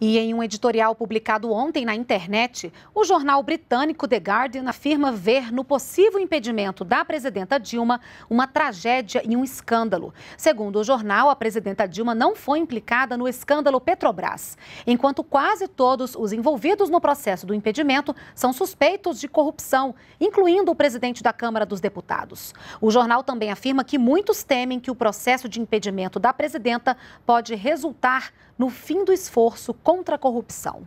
E em um editorial publicado ontem na internet, o jornal britânico The Guardian afirma ver no possível impedimento da presidenta Dilma uma tragédia e um escândalo. Segundo o jornal, a presidenta Dilma não foi implicada no escândalo Petrobras, enquanto quase todos os envolvidos no processo do impedimento são suspeitos de corrupção, incluindo o presidente da Câmara dos Deputados. O jornal também afirma que muitos temem que o processo de impedimento da presidenta pode resultar no fim do esforço contra a corrupção.